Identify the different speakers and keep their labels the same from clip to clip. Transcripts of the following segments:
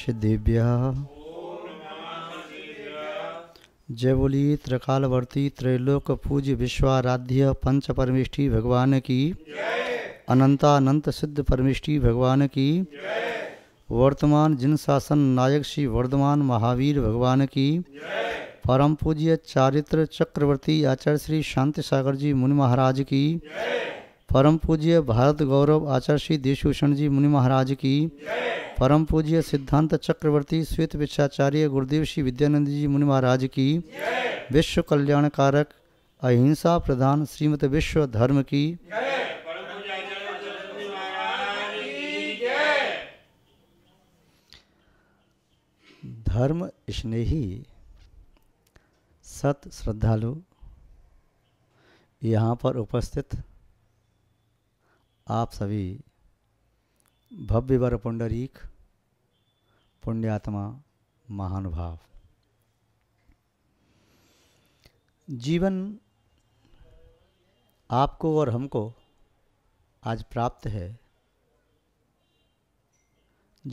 Speaker 1: सिद्धिभ्य जय बोली त्रिकालवर्ती त्रैलोक पूज्य विश्वाराध्य पंच परमिष्टि भगवान की अनंतानंत सिद्ध परमिष्टि भगवान की वर्तमान जिन शासन नायक श्री वर्धमान महावीर भगवान की परम पूज्य चारित्र चक्रवर्ती आचार्य श्री शांति सागर जी मुनि महाराज की परम पूज्य भारत गौरव आचार्य श्री देशभूषण जी मुनि महाराज की परम पूज्य सिद्धांत चक्रवर्ती श्वेत विश्वाचार्य गुरुदेव श्री विद्यानंद जी मुनि महाराज की विश्व कल्याणकारक अहिंसा प्रधान श्रीमत विश्व धर्म की धर्म स्नेही सत श्रद्धालु यहाँ पर उपस्थित आप सभी भव्य वर पुंडरीक पुण्यात्मा महानुभाव जीवन आपको और हमको आज प्राप्त है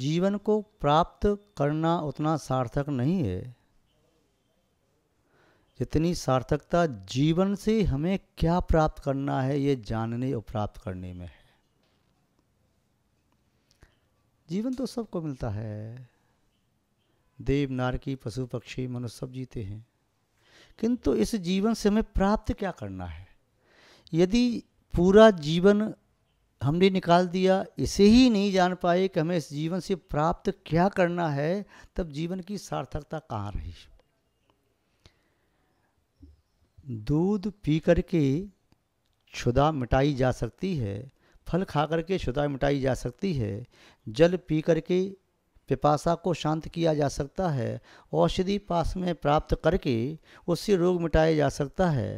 Speaker 1: जीवन को प्राप्त करना उतना सार्थक नहीं है जितनी सार्थकता जीवन से हमें क्या प्राप्त करना है ये जानने और प्राप्त करने में है जीवन तो सबको मिलता है देव नारकी पशु पक्षी मनुष्य सब जीते हैं किंतु इस जीवन से हमें प्राप्त क्या करना है यदि पूरा जीवन हमने निकाल दिया इसे ही नहीं जान पाए कि हमें इस जीवन से प्राप्त क्या करना है तब जीवन की सार्थकता कहाँ रही दूध पी करके क्षुदा मिटाई जा सकती है फल खा करके क्षुदा मिटाई जा सकती है जल पी करके पिपासा को शांत किया जा सकता है औषधि पास में प्राप्त करके उससे रोग मिटाया जा सकता है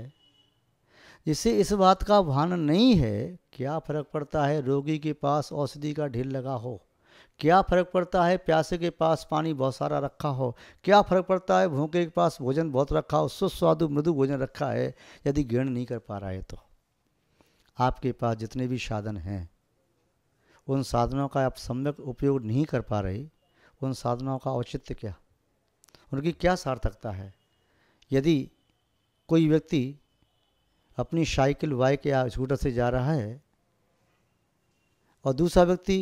Speaker 1: जिसे इस बात का भान नहीं है क्या फर्क पड़ता है रोगी के पास औषधि का ढेर लगा हो क्या फर्क पड़ता है प्यासे के पास पानी बहुत सारा रखा हो क्या फर्क पड़ता है भूखे के पास भोजन बहुत रखा हो सुस्वादु मृदु भोजन रखा है यदि गृण नहीं कर पा रहा है तो आपके पास जितने भी साधन हैं उन साधनों का आप सम्यक उपयोग नहीं कर पा रहे उन साधनों का औचित्य क्या उनकी क्या सार्थकता है यदि कोई व्यक्ति अपनी साइकिल बाइक या स्कूटर से जा रहा है और दूसरा व्यक्ति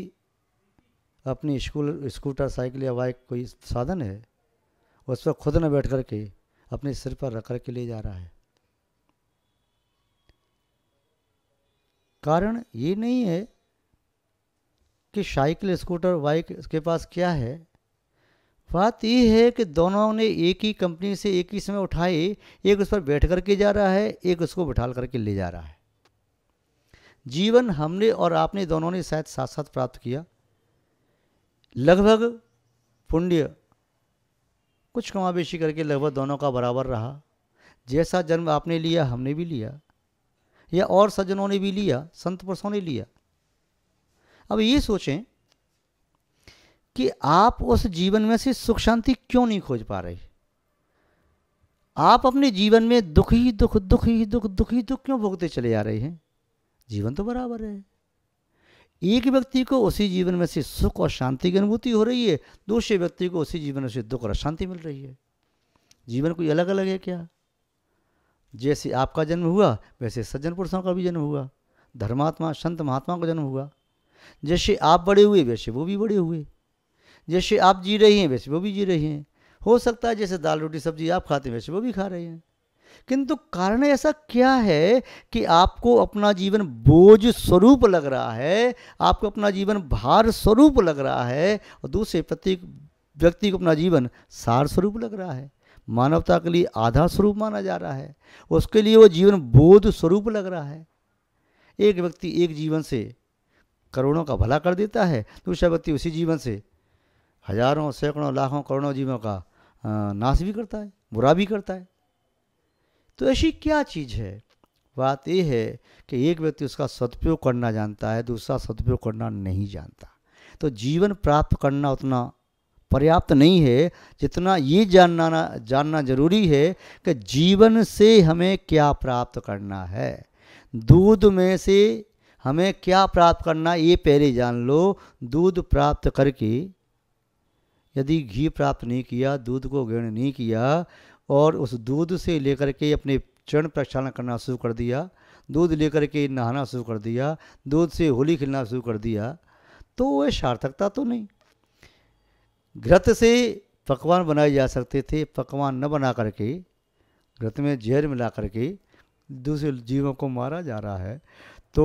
Speaker 1: अपनी स्कूल स्कूटर साइकिल या बाइक कोई साधन है उस पर खुद न बैठ कर के अपने सिर पर रख कर के ले जा रहा है कारण ये नहीं है कि साइकिल स्कूटर बाइक के पास क्या है बात यह है कि दोनों ने एक ही कंपनी से एक ही समय उठाई एक उस पर बैठ करके जा रहा है एक उसको बिठाल करके ले जा रहा है जीवन हमने और आपने दोनों ने शायद साथ साथ प्राप्त किया लगभग पुण्य कुछ कमावेशी करके लगभग दोनों का बराबर रहा जैसा जन्म आपने लिया हमने भी लिया या और सज्जनों ने भी लिया संत पुरुषों ने लिया अब ये सोचें कि आप उस जीवन में से सुख शांति क्यों नहीं खोज पा रहे आप अपने जीवन में दुख ही दुख दुख ही दुख दुख ही दुख क्यों भोगते चले जा रहे हैं जीवन तो बराबर है एक व्यक्ति को उसी जीवन में से सुख और शांति की अनुभूति हो रही है दूसरे व्यक्ति को उसी जीवन में से दुख और अशांति मिल रही है जीवन कोई अलग अलग है क्या जैसे आपका जन्म हुआ वैसे सज्जन पुरुषों का भी जन्म हुआ धर्मात्मा संत महात्मा का जन्म हुआ जैसे आप बड़े हुए वैसे वो भी बड़े हुए जैसे आप जी रहे हैं वैसे वो भी जी रहे हैं हो सकता है जैसे दाल रोटी सब्जी आप खाते हैं वैसे वो भी खा रहे हैं किंतु कारण ऐसा क्या है कि आपको अपना जीवन बोझ स्वरूप लग रहा है आपको अपना जीवन भार स्वरूप लग रहा है और दूसरे प्रत्येक व्यक्ति को अपना जीवन सार स्वरूप लग रहा है मानवता के लिए आधा स्वरूप माना जा रहा है उसके लिए वो जीवन बोध स्वरूप लग रहा है एक व्यक्ति एक जीवन से करोड़ों का भला कर देता है दूसरा व्यक्ति उसी जीवन से हजारों सैकड़ों लाखों करोड़ों जीवों का नाश भी करता है बुरा भी करता है तो ऐसी क्या चीज़ है बात यह है कि एक व्यक्ति उसका सदुपयोग करना जानता है दूसरा सदुपयोग करना नहीं जानता तो जीवन प्राप्त करना उतना पर्याप्त नहीं है जितना ये जानना जानना जरूरी है कि जीवन से हमें क्या प्राप्त करना है दूध में से हमें क्या प्राप्त करना ये पहले जान लो दूध प्राप्त करके यदि घी प्राप्त नहीं किया दूध को ग्रहण नहीं किया और उस दूध से लेकर के अपने चरण प्रक्षालन करना शुरू कर दिया दूध लेकर के नहाना शुरू कर दिया दूध से होली खेलना शुरू कर दिया तो वह सार्थकता तो नहीं घृत से पकवान बनाए जा सकते थे पकवान न बना करके घृत में जहर मिला करके दूसरे जीवों को मारा जा रहा है तो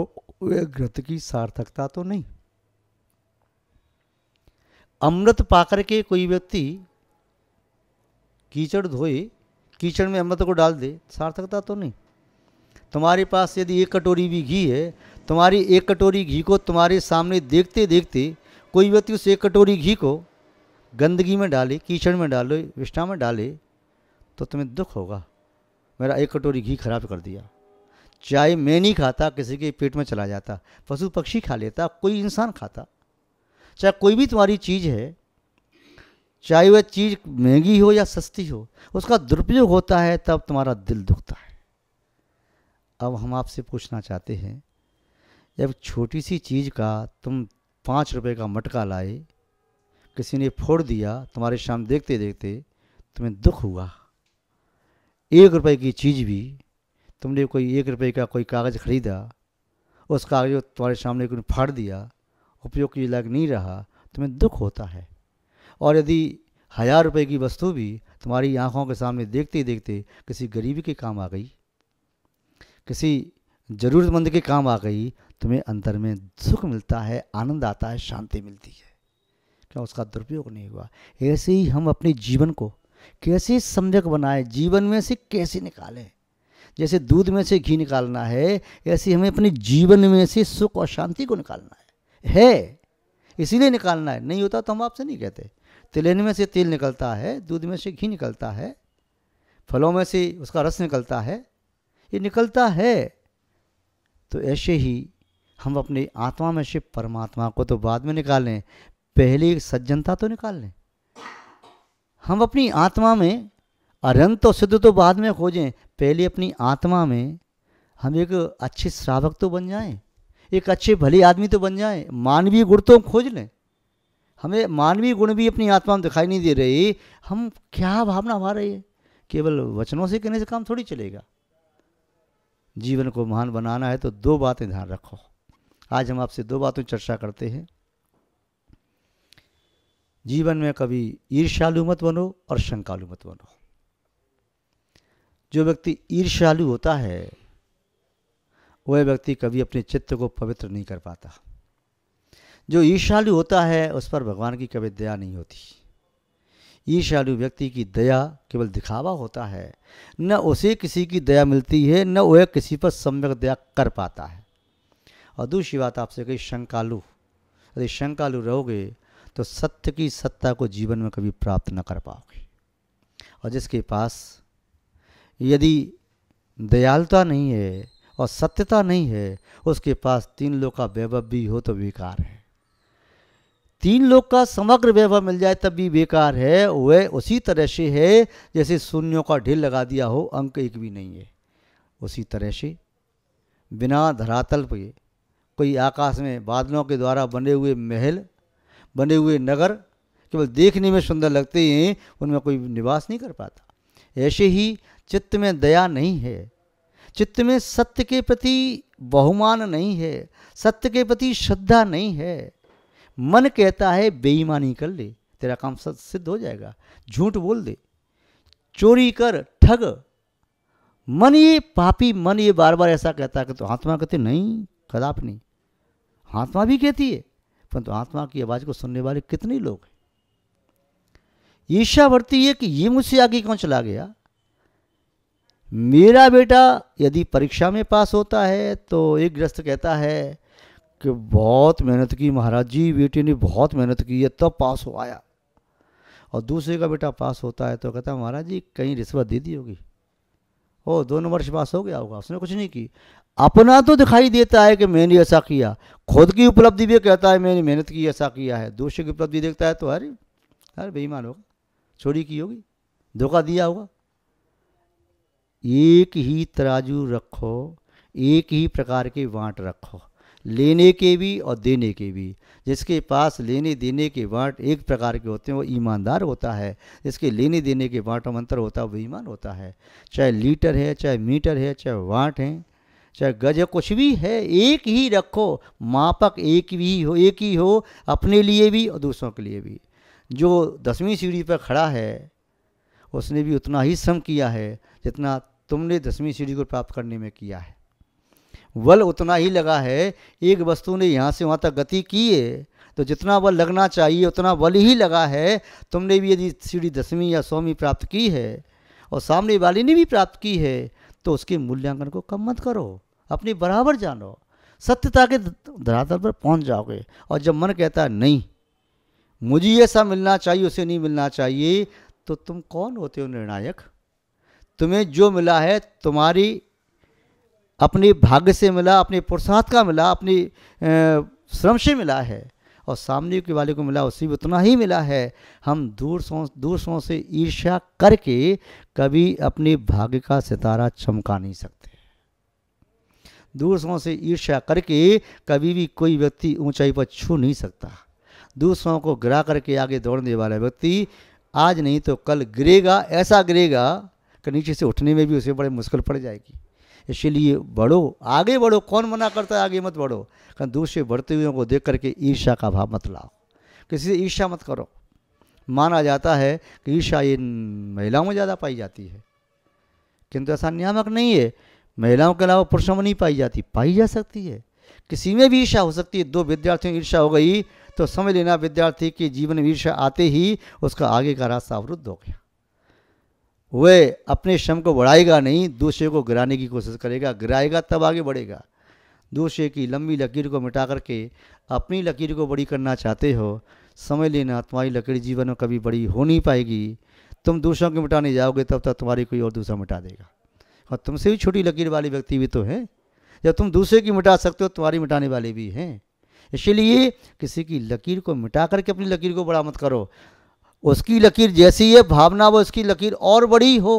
Speaker 1: वह घृत की सार्थकता तो नहीं अमृत पाकर के कोई व्यक्ति कीचड़ धोए कीचड़ में अमृत को डाल दे सार्थकता तो नहीं तुम्हारे पास यदि एक कटोरी भी घी है तुम्हारी एक कटोरी घी को तुम्हारे सामने देखते देखते कोई व्यक्ति उस एक कटोरी घी को गंदगी में डाले कीचड़ में डालो विष्ठा में डाले तो तुम्हें दुख होगा मेरा एक कटोरी घी खराब कर दिया चाय मैं नहीं खाता किसी के पेट में चला जाता पशु पक्षी खा लेता कोई इंसान खाता चाहे कोई भी तुम्हारी चीज़ है चाहे वह चीज़ महंगी हो या सस्ती हो उसका दुरुपयोग होता है तब तुम्हारा दिल दुखता है अब हम आपसे पूछना चाहते हैं जब छोटी सी चीज़ का तुम पाँच रुपए का मटका लाए किसी ने फोड़ दिया तुम्हारे शाम देखते देखते तुम्हें दुख हुआ एक रुपए की चीज़ भी तुमने कोई एक रुपए का कोई कागज़ ख़रीदा उस कागज़ को तुम्हारे सामने कोई फाड़ दिया उपयोग के लायक नहीं रहा तुम्हें दुख होता है और यदि हज़ार रुपए की वस्तु भी तुम्हारी आँखों के सामने देखते देखते किसी गरीबी के काम आ गई किसी ज़रूरतमंद के काम आ गई तुम्हें अंतर में सुख मिलता है आनंद आता है शांति मिलती है क्या उसका दुरुपयोग नहीं हुआ ऐसे ही हम अपने जीवन को कैसे सम्यक बनाएं जीवन में से कैसे निकालें जैसे दूध में से घी निकालना है ऐसे हमें अपने जीवन में से सुख और शांति को निकालना है है इसीलिए निकालना है नहीं होता तो हम आपसे नहीं कहते तिलेन में से तेल निकलता है दूध में से घी निकलता है फलों में से उसका रस निकलता है ये निकलता है तो ऐसे ही हम अपनी आत्मा में से परमात्मा को तो बाद में निकालें पहले सज्जनता तो निकाल लें हम अपनी आत्मा में अरंत और सिद्ध तो बाद में खोजें पहले अपनी आत्मा में हम एक अच्छे श्रावक तो बन जाएं एक अच्छे भले आदमी तो बन जाएं मानवीय गुण तो खोज लें हमें मानवीय गुण भी अपनी आत्मा में दिखाई नहीं दे रही हम क्या भावना भा रहे है केवल वचनों से कहने से काम थोड़ी चलेगा जीवन को महान बनाना है तो दो बातें ध्यान रखो आज हम आपसे दो बातों चर्चा करते हैं जीवन में कभी ईर्ष्यालु मत बनो और शंकालु मत बनो जो व्यक्ति ईर्ष्यालु होता है वह व्यक्ति कभी अपने चित्त को पवित्र नहीं कर पाता जो ईर्ष्यालु होता है उस पर भगवान की कभी दया नहीं होती ईर्ष्यालु व्यक्ति की दया केवल दिखावा होता है न उसे किसी की दया मिलती है न वह किसी पर सम्यक दया कर पाता है और दूसरी बात आपसे कही शंकालु यदि शंकालु रहोगे तो सत्य की सत्ता को जीवन में कभी प्राप्त न कर पाओगे और जिसके पास यदि दयालुता नहीं है और सत्यता नहीं है उसके पास तीन लोग का वैभव भी हो तो बेकार है तीन लोग का समग्र वैभव मिल जाए तब भी बेकार है वह उसी तरह से है जैसे शून्यों का ढेर लगा दिया हो अंक एक भी नहीं है उसी तरह से बिना धरातल पर कोई आकाश में बादलों के द्वारा बने हुए महल बने हुए नगर केवल देखने में सुंदर लगते हैं उनमें कोई निवास नहीं कर पाता ऐसे ही चित्त में दया नहीं है चित्त में सत्य के प्रति बहुमान नहीं है सत्य के प्रति श्रद्धा नहीं है मन कहता है बेईमानी कर ले तेरा काम सिद्ध हो जाएगा झूठ बोल दे चोरी कर ठग मन ये पापी मन ये बार बार ऐसा कहता है कि तो आत्मा कहते नहीं कदाप नहीं आत्मा भी कहती है परंतु तो आत्मा की आवाज़ को सुनने वाले कितने लोग हैं ईर्षावर्ती है कि ये मुझसे आगे कौन चला गया मेरा बेटा यदि परीक्षा में पास होता है तो एक ग्रस्त कहता है कि बहुत मेहनत की महाराज जी बेटे ने बहुत मेहनत की है तब तो पास हो आया और दूसरे का बेटा पास होता है तो कहता है महाराज जी कहीं रिश्वत दे दी होगी ओ दो नंबर से पास हो गया होगा उसने कुछ नहीं की अपना तो दिखाई देता है कि मैंने ऐसा किया खुद की उपलब्धि भी कहता है मैंने मेहनत की ऐसा किया है दूसरे की उपलब्धि देखता है तो अरे अरे बेईमान होगा चोरी की होगी धोखा दिया होगा एक ही तराजू रखो एक ही प्रकार के वांट रखो लेने के भी और देने के भी जिसके पास लेने देने के वांट एक प्रकार के होते हैं वो ईमानदार होता है जिसके लेने देने के वांट अंतर होता है वो ईमान होता है चाहे लीटर है चाहे मीटर है चाहे वाट हैं चाहे गज कुछ भी है एक ही रखो मापक एक भी हो एक ही हो अपने लिए भी और दूसरों के लिए भी जो दसवीं सीढ़ी पर खड़ा है उसने भी उतना ही श्रम किया है जितना तुमने दसवीं सीढ़ी को प्राप्त करने में किया है बल उतना ही लगा है एक वस्तु ने यहाँ से वहाँ तक गति की है तो जितना बल लगना चाहिए उतना बल ही लगा है तुमने भी यदि सीढ़ी दसवीं या सौवीं प्राप्त की है और सामने वाली ने भी प्राप्त की है तो उसके मूल्यांकन को कम मत करो अपनी बराबर जानो सत्यता के धरातल पर पहुंच जाओगे और जब मन कहता है नहीं मुझे ऐसा मिलना चाहिए उसे नहीं मिलना चाहिए तो तुम कौन होते हो निर्णायक तुम्हें जो मिला है तुम्हारी अपने भाग्य से मिला अपने पुरुषार्थ का मिला अपनी श्रम से मिला है और सामने के वाले को मिला उसी भी उतना ही मिला है हम दूर सौ दूर सौ से ईर्ष्या करके कभी अपने भाग्य का सितारा चमका नहीं सकते दूसरों से ईर्ष्या करके कभी भी कोई व्यक्ति ऊंचाई पर छू नहीं सकता दूसरों को गिरा करके आगे दौड़ने वाला व्यक्ति आज नहीं तो कल गिरेगा ऐसा गिरेगा कि नीचे से उठने में भी उसे बड़े मुश्किल पड़ जाएगी इसलिए बढ़ो आगे बढ़ो कौन मना करता है आगे मत बढ़ो कहीं दूसरे बढ़ते हुए को देख करके ईर्षा का भाव मत लाओ किसी से ईर्षा मत करो माना जाता है कि ईर्षा ये महिलाओं में ज़्यादा पाई जाती है किंतु ऐसा नियामक नहीं है महिलाओं के अलावा पुरुषों में नहीं पाई जाती पाई जा सकती है किसी में भी ईर्षा हो सकती है दो विद्यार्थियों की ईर्षा हो गई तो समझ लेना विद्यार्थी के जीवन में ईर्षा आते ही उसका आगे का रास्ता अवरुद्ध हो गया वह अपने श्रम को बढ़ाएगा नहीं दूसरे को गिराने की कोशिश करेगा गिराएगा तब आगे बढ़ेगा दूसरे की लंबी लकीर को मिटा करके अपनी लकीर को बड़ी करना चाहते हो समझ लेना तुम्हारी लकीर जीवन में कभी बड़ी हो नहीं पाएगी तुम दूसरों को मिटाने जाओगे तब तक तुम्हारी कोई और दूसरा मिटा देगा और तुमसे भी छोटी लकीर वाले व्यक्ति भी तो हैं जब तुम दूसरे की मिटा सकते हो तुम्हारी मिटाने वाले भी हैं इसीलिए किसी की लकीर को मिटा करके अपनी लकीर को बड़ा मत करो उसकी लकीर जैसी है भावना वो उसकी लकीर और बड़ी हो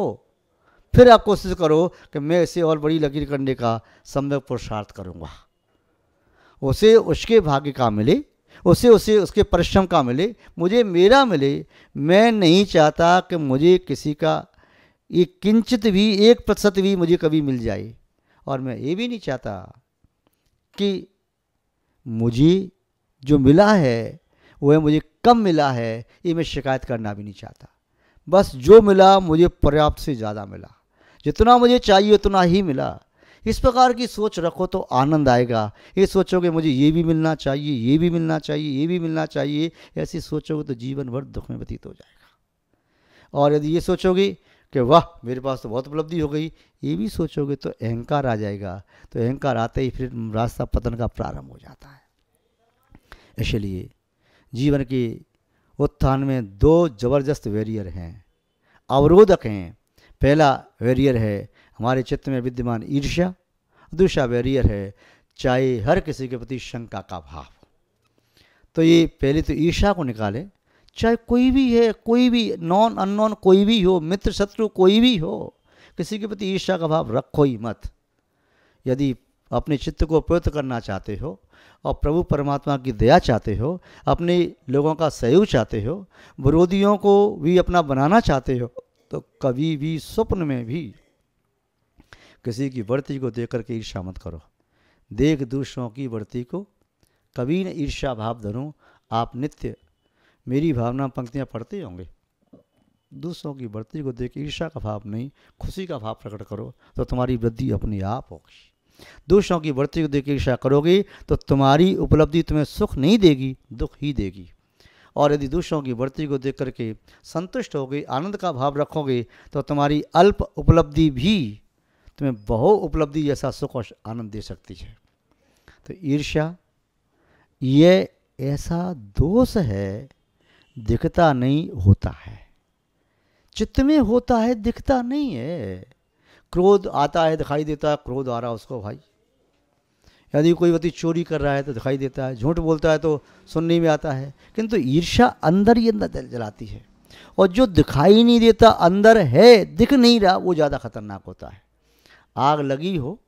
Speaker 1: फिर आप कोशिश करो कि मैं इसे और बड़ी लकीर करने का सम्यक पुरुषार्थ करूँगा उसे उसके भाग्य का मिले उसे उसे उसके परिश्रम का मिले मुझे मेरा मिले मैं नहीं चाहता कि मुझे किसी का एक किंचित भी एक प्रतिशत भी मुझे कभी मिल जाए और मैं ये भी नहीं चाहता कि मुझे जो मिला है वह मुझे कम मिला है ये मैं शिकायत करना भी नहीं चाहता बस जो मिला मुझे पर्याप्त से ज़्यादा मिला जितना मुझे चाहिए उतना ही मिला इस प्रकार की सोच रखो तो आनंद आएगा ये सोचोगे मुझे ये भी मिलना चाहिए ये भी मिलना चाहिए ये भी मिलना चाहिए ऐसी सोचोगे तो जीवन भर दुख में व्यतीत हो जाएगा और यदि ये सोचोगे कि वाह मेरे पास तो बहुत उपलब्धि हो गई ये भी सोचोगे तो अहंकार आ जाएगा तो अहंकार आते ही फिर रास्ता पतन का प्रारंभ हो जाता है इसलिए जीवन के उत्थान में दो जबरदस्त वेरियर हैं अवरोधक हैं पहला वेरियर है हमारे चित्त में विद्यमान ईर्ष्या दूसरा वेरियर है चाहे हर किसी के प्रति शंका का भाव तो ये पहले तो ईर्षा को निकाले चाहे कोई भी है कोई भी नॉन अननॉन कोई भी हो मित्र शत्रु कोई भी हो किसी के प्रति ईर्षा का भाव रखो ही मत यदि अपने चित्त को पवित्र करना चाहते हो और प्रभु परमात्मा की दया चाहते हो अपने लोगों का सहयोग चाहते हो विरोधियों को भी अपना बनाना चाहते हो तो कभी भी स्वप्न में भी किसी की बढ़ती को देख करके ईर्षा मत करो देख दूसरों की बढ़ती को कभी न ईर्षा भाव धरो आप नित्य मेरी भावना पंक्तियाँ पढ़ते होंगे दूसरों की बढ़ती को देख ईर्षा का भाव नहीं खुशी का भाव प्रकट करो तो तुम्हारी वृद्धि अपने आप होगी दूसरों की बढ़ती हुई की इच्छा करोगे तो तुम्हारी उपलब्धि तुम्हें सुख नहीं देगी दुख ही देगी और यदि दूसरों की बढ़ती को देख करके संतुष्ट होगी आनंद का भाव रखोगे तो तुम्हारी अल्प उपलब्धि भी तुम्हें बहु उपलब्धि जैसा सुख और आनंद दे सकती है तो ईर्ष्या ये ऐसा दोष है दिखता नहीं होता है चित्त में होता है दिखता नहीं है क्रोध आता है दिखाई देता है क्रोध आ रहा है उसको भाई यदि कोई व्यक्ति चोरी कर रहा है तो दिखाई देता है झूठ बोलता है तो सुनने में आता है किंतु ईर्षा अंदर ही अंदर जलाती है और जो दिखाई नहीं देता अंदर है दिख नहीं रहा वो ज़्यादा खतरनाक होता है आग लगी हो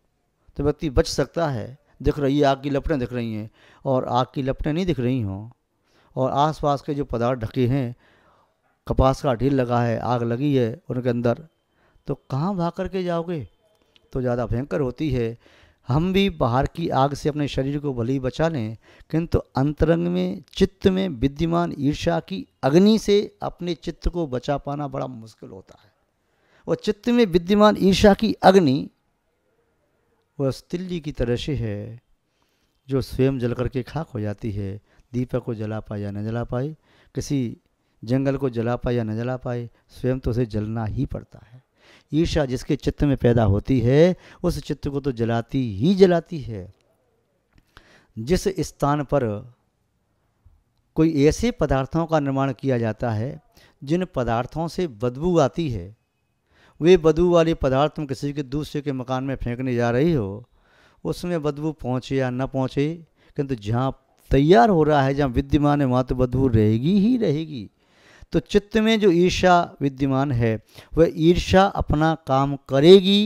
Speaker 1: तो व्यक्ति बच सकता है दिख रही है आग की लपटें दिख रही हैं और आग की लपटें नहीं दिख रही हों और आसपास के जो पदार्थ ढके हैं कपास का ढील लगा है आग लगी है उनके अंदर तो कहाँ भाग करके जाओगे तो ज़्यादा भयंकर होती है हम भी बाहर की आग से अपने शरीर को भली बचा लें किंतु अंतरंग में चित्त में विद्यमान ईर्षा की अग्नि से अपने चित्त को बचा पाना बड़ा मुश्किल होता है वो चित्त में विद्यमान ईर्षा की अग्नि वह तिल्ली की तरह से है जो स्वयं जल करके खाक हो जाती है दीपक को जला पाए या न जला पाए किसी जंगल को जला पाए या न जला पाए स्वयं तो उसे जलना ही पड़ता है ईर्षा जिसके चित्त में पैदा होती है उस चित्त को तो जलाती ही जलाती है जिस स्थान पर कोई ऐसे पदार्थों का निर्माण किया जाता है जिन पदार्थों से बदबू आती है वे बदबू वाले पदार्थ तुम किसी के दूसरे के मकान में फेंकने जा रही हो उसमें बदबू पहुँचे या न पहुँचे किंतु जहाँ तैयार हो रहा है जहाँ विद्यमान है वहाँ तो बदबू रहेगी ही रहेगी तो चित्त में जो ईर्षा विद्यमान है वह ईर्षा अपना काम करेगी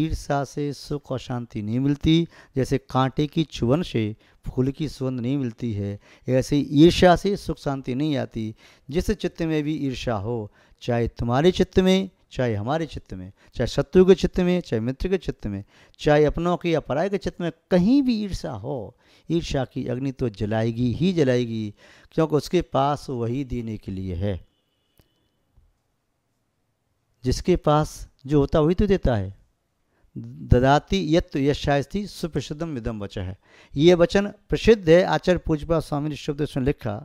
Speaker 1: ईर्षा से सुख और शांति नहीं मिलती जैसे कांटे की चुवन से फूल की सुगंध नहीं मिलती है ऐसे ईर्षा से सुख शांति नहीं आती जिस चित्त में भी ईर्षा हो चाहे तुम्हारे चित्त में चाहे हमारे चित्त में चाहे शत्रु के चित्त में चाहे मित्र के चित्त में चाहे अपनों के या पराय के चित्त में कहीं भी ईर्षा हो ईर्षा की अग्नि तो जलाएगी ही जलाएगी क्योंकि उसके पास वही देने के लिए है जिसके पास जो होता वही तो देता है ददाती यत्व यशास्ती सुप्रसिद्धम विदम वचन है ये वचन प्रसिद्ध है आचार्य पूजपा स्वामी शब्द उसमें लिखा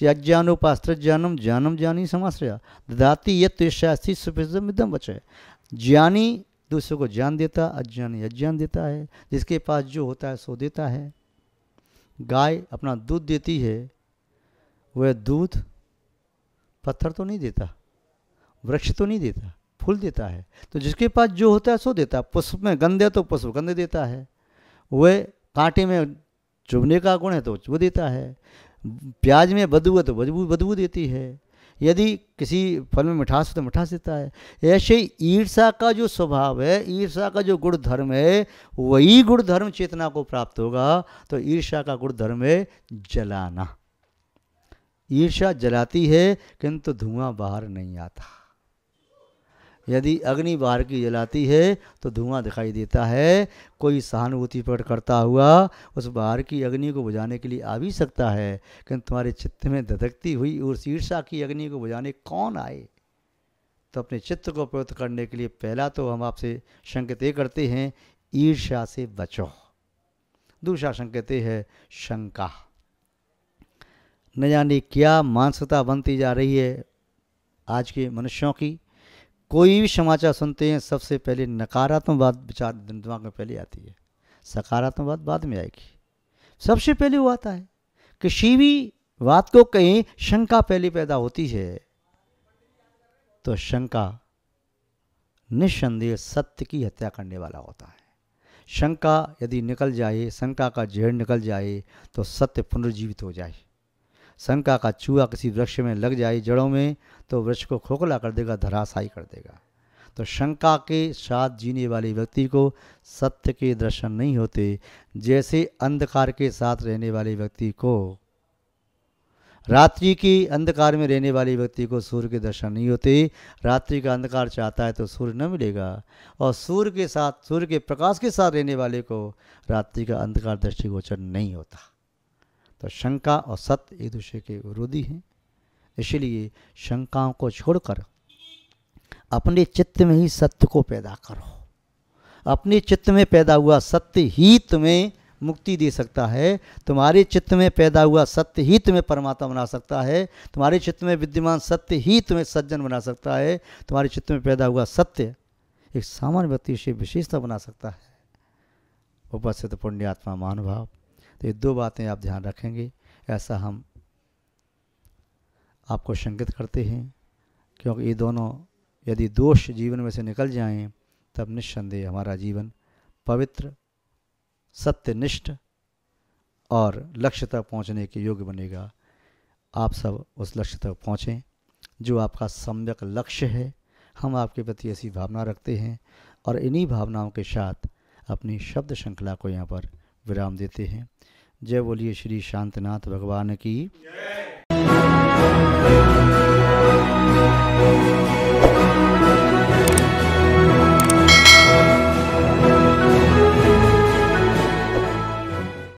Speaker 1: उपास्त्र ज्ञानम ज्ञानी समाश्रया ददाती ये त्रिशास्ती सुफिजम इदम बचे ज्ञानी दूसरों को ज्ञान देता अज्ञानी अज्ञान देता है जिसके पास जो होता है सो देता है गाय अपना दूध देती है वह दूध पत्थर तो नहीं देता वृक्ष तो नहीं देता फूल देता है तो जिसके पास जो होता है सो देता है पुष्प में गंध है तो पुष्प गंध देता है वह कांटे में चुभने का गुण है तो वो देता है प्याज में बदबू है तो बदबू बदबू देती है यदि किसी फल में मिठास हो तो मिठास देता है ऐसे ही ईर्षा का जो स्वभाव है ईर्षा का जो गुण धर्म है वही गुण धर्म चेतना को प्राप्त होगा तो ईर्षा का गुण धर्म है जलाना ईर्षा जलाती है किंतु धुआं बाहर नहीं आता यदि अग्नि बाहर की जलाती है तो धुआं दिखाई देता है कोई सहानुभूति प्रकट करता हुआ उस बाहर की अग्नि को बुझाने के लिए आ भी सकता है किंतु तुम्हारे चित्त में धधकती हुई और शीर्षा की अग्नि को बुझाने कौन आए तो अपने चित्त को प्रवृत्त करने के लिए पहला तो हम आपसे संकेत ये करते हैं ईर्ष्या से बचो दूसरा संकेत है शंका न जाने क्या मानसिकता बनती जा रही है आज के मनुष्यों की कोई भी समाचार सुनते हैं सबसे पहले नकारात्मक बात विचार दिमाग में पहले आती है सकारात्मक बात बाद में आएगी सबसे पहले वो आता है किसी भी बात को कहीं शंका पहले पैदा होती है तो शंका निस्संदेह सत्य की हत्या करने वाला होता है शंका यदि निकल जाए शंका का जहर निकल जाए तो सत्य पुनर्जीवित हो जाए शंका का चूहा किसी वृक्ष में लग जाए जड़ों में तो वृक्ष को खोखला कर देगा धराशाई कर देगा तो शंका के साथ जीने वाले व्यक्ति को सत्य के दर्शन नहीं होते जैसे अंधकार के साथ रहने वाले व्यक्ति को रात्रि के अंधकार में रहने वाले व्यक्ति को सूर्य के दर्शन नहीं होते रात्रि का अंधकार चाहता है तो सूर्य न मिलेगा और सूर्य के साथ सूर्य के प्रकाश के साथ रहने वाले को रात्रि का अंधकार दृष्टिगोचर नहीं होता तो शंका और सत्य एक दूसरे के विरोधी हैं इसलिए शंकाओं को छोड़कर अपने चित्त में ही सत्य को पैदा करो अपने चित्त में पैदा हुआ सत्य ही तुम्हें मुक्ति दे सकता है तुम्हारे चित्त में पैदा हुआ सत्य ही तुम्हें परमात्मा बना सकता है तुम्हारे चित्त में विद्यमान सत्य ही तुम्हें सज्जन बना सकता है तुम्हारे चित्त में पैदा हुआ सत्य एक सामान्य व्यक्ति से विशेषता बना सकता है उपस्थित पुण्यात्मा महानुभाव तो ये दो बातें आप ध्यान रखेंगे ऐसा हम आपको शंकित करते हैं क्योंकि ये दोनों यदि दोष जीवन में से निकल जाएं तब निस्संदेह हमारा जीवन पवित्र सत्यनिष्ठ और लक्ष्य तक पहुंचने के योग्य बनेगा आप सब उस लक्ष्य तक पहुँचें जो आपका सम्यक लक्ष्य है हम आपके प्रति ऐसी भावना रखते हैं और इन्हीं भावनाओं के साथ अपनी शब्द श्रृंखला को यहाँ पर विराम देते हैं जय बोलिए श्री शांतनाथ भगवान की